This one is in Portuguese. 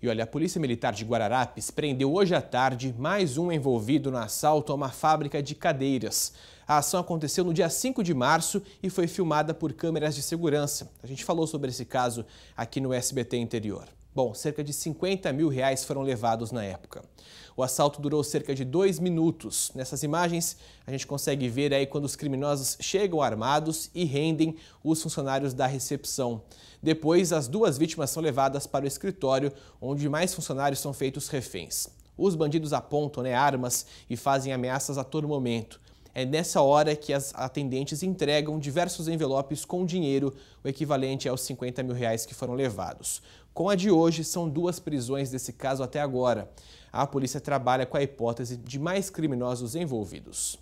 E olha, a Polícia Militar de Guararapes prendeu hoje à tarde mais um envolvido no assalto a uma fábrica de cadeiras. A ação aconteceu no dia 5 de março e foi filmada por câmeras de segurança. A gente falou sobre esse caso aqui no SBT Interior. Bom, cerca de 50 mil reais foram levados na época. O assalto durou cerca de dois minutos. Nessas imagens, a gente consegue ver aí quando os criminosos chegam armados e rendem os funcionários da recepção. Depois, as duas vítimas são levadas para o escritório, onde mais funcionários são feitos reféns. Os bandidos apontam né, armas e fazem ameaças a todo momento. É nessa hora que as atendentes entregam diversos envelopes com dinheiro, o equivalente aos 50 mil reais que foram levados. Com a de hoje, são duas prisões desse caso até agora. A polícia trabalha com a hipótese de mais criminosos envolvidos.